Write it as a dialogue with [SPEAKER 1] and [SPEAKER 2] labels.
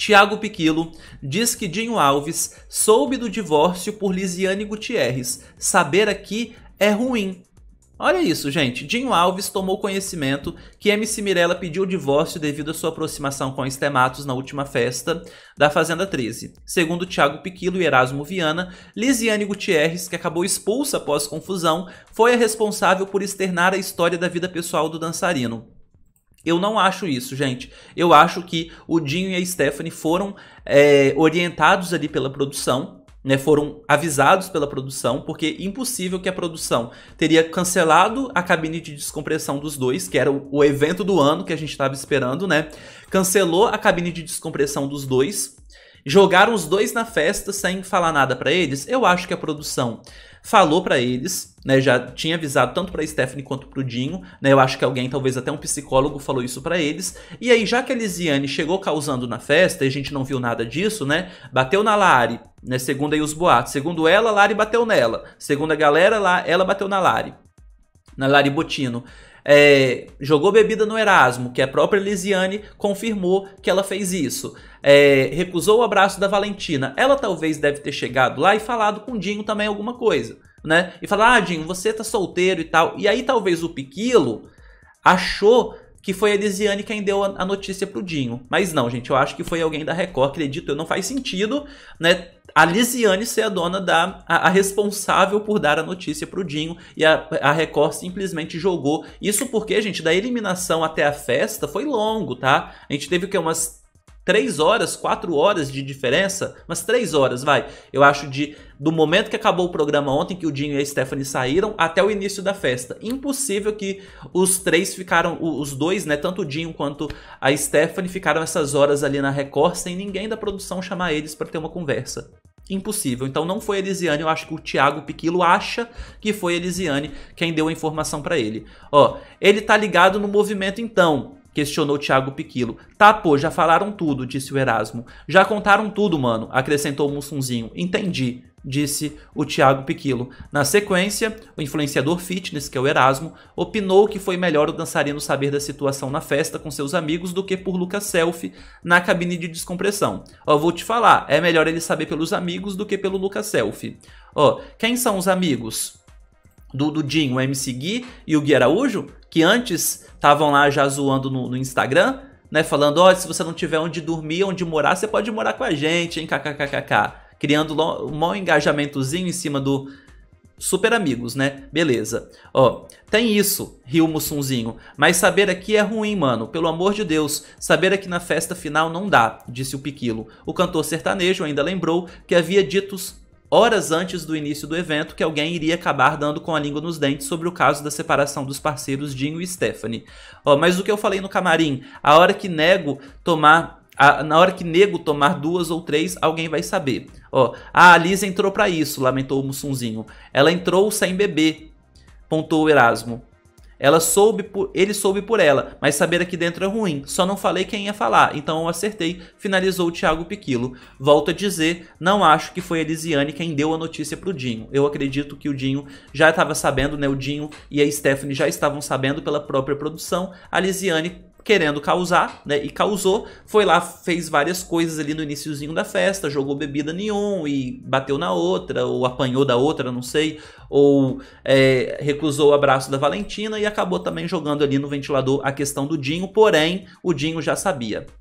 [SPEAKER 1] Tiago Piquilo diz que Dinho Alves soube do divórcio por Lisiane Gutierrez. Saber aqui é ruim. Olha isso, gente. Dinho Alves tomou conhecimento que MC Mirella pediu o divórcio devido à sua aproximação com Estematos na última festa da Fazenda 13. Segundo Tiago Piquilo e Erasmo Viana, Lisiane Gutierrez, que acabou expulsa após confusão, foi a responsável por externar a história da vida pessoal do dançarino. Eu não acho isso, gente. Eu acho que o Dinho e a Stephanie foram é, orientados ali pela produção, né? Foram avisados pela produção, porque é impossível que a produção teria cancelado a cabine de descompressão dos dois, que era o, o evento do ano que a gente estava esperando, né? Cancelou a cabine de descompressão dos dois, jogaram os dois na festa sem falar nada para eles. Eu acho que a produção falou para eles, né, já tinha avisado tanto para Stephanie quanto para o Dinho, né, eu acho que alguém, talvez até um psicólogo, falou isso para eles. E aí, já que a Lisiane chegou causando na festa e a gente não viu nada disso, né, bateu na Lari, né, segundo aí os boatos. Segundo ela, Lari bateu nela. Segundo a galera lá, ela bateu na Lari, na Lari Botino é, jogou bebida no Erasmo, que a própria Lisiane confirmou que ela fez isso. É, recusou o abraço da Valentina. Ela talvez deve ter chegado lá e falado com o Dinho também alguma coisa, né? E falar, ah, Dinho, você tá solteiro e tal. E aí talvez o Piquilo achou que foi a Lisiane quem deu a notícia pro Dinho. Mas não, gente, eu acho que foi alguém da Record, acredito eu, não faz sentido, né? a Lisiane ser a dona da. a, a responsável por dar a notícia para o Dinho e a, a Record simplesmente jogou. Isso porque, gente, da eliminação até a festa foi longo, tá? A gente teve o que? Umas três horas, quatro horas de diferença, mas três horas, vai. Eu acho de do momento que acabou o programa ontem, que o Dinho e a Stephanie saíram, até o início da festa. Impossível que os três ficaram, os dois, né, tanto o Dinho quanto a Stephanie, ficaram essas horas ali na Record sem ninguém da produção chamar eles para ter uma conversa. Impossível. Então não foi Elisiane, eu acho que o Thiago Piquilo acha que foi Elisiane quem deu a informação para ele. Ó, ele tá ligado no movimento então. Questionou Tiago Piquilo. Tá, pô, já falaram tudo, disse o Erasmo. Já contaram tudo, mano, acrescentou o Mussunzinho. Entendi, disse o Tiago Piquilo. Na sequência, o influenciador fitness, que é o Erasmo, opinou que foi melhor o dançarino saber da situação na festa com seus amigos do que por Lucas Selfie na cabine de descompressão. Ó, vou te falar, é melhor ele saber pelos amigos do que pelo Lucas Selfie. Ó, quem são os amigos? do, do Jim, o MC Gui e o Gui Araújo, que antes estavam lá já zoando no, no Instagram, né? Falando, ó, oh, se você não tiver onde dormir, onde morar, você pode morar com a gente, hein? KKKKK. Criando um maior engajamentozinho em cima do super amigos, né? Beleza. Ó, tem isso, riu Mussunzinho. Mas saber aqui é ruim, mano. Pelo amor de Deus, saber aqui na festa final não dá, disse o Piquilo. O cantor sertanejo ainda lembrou que havia ditos horas antes do início do evento que alguém iria acabar dando com a língua nos dentes sobre o caso da separação dos parceiros Dinho e Stephanie. mas o que eu falei no camarim, a hora que nego tomar a, na hora que nego tomar duas ou três, alguém vai saber. Ó, ah, a Alice entrou para isso, lamentou o Mussunzinho. Ela entrou sem beber, pontuou Erasmo. Ela soube por, ele soube por ela, mas saber aqui dentro é ruim. Só não falei quem ia falar, então eu acertei. Finalizou o Thiago Piquilo. Volto a dizer, não acho que foi a Lisiane quem deu a notícia pro Dinho. Eu acredito que o Dinho já estava sabendo, né? O Dinho e a Stephanie já estavam sabendo pela própria produção. A Lisiane querendo causar, né? E causou, foi lá, fez várias coisas ali no iníciozinho da festa, jogou bebida neon e bateu na outra, ou apanhou da outra, não sei, ou é, recusou o abraço da Valentina e acabou também jogando ali no ventilador a questão do Dinho, porém o Dinho já sabia.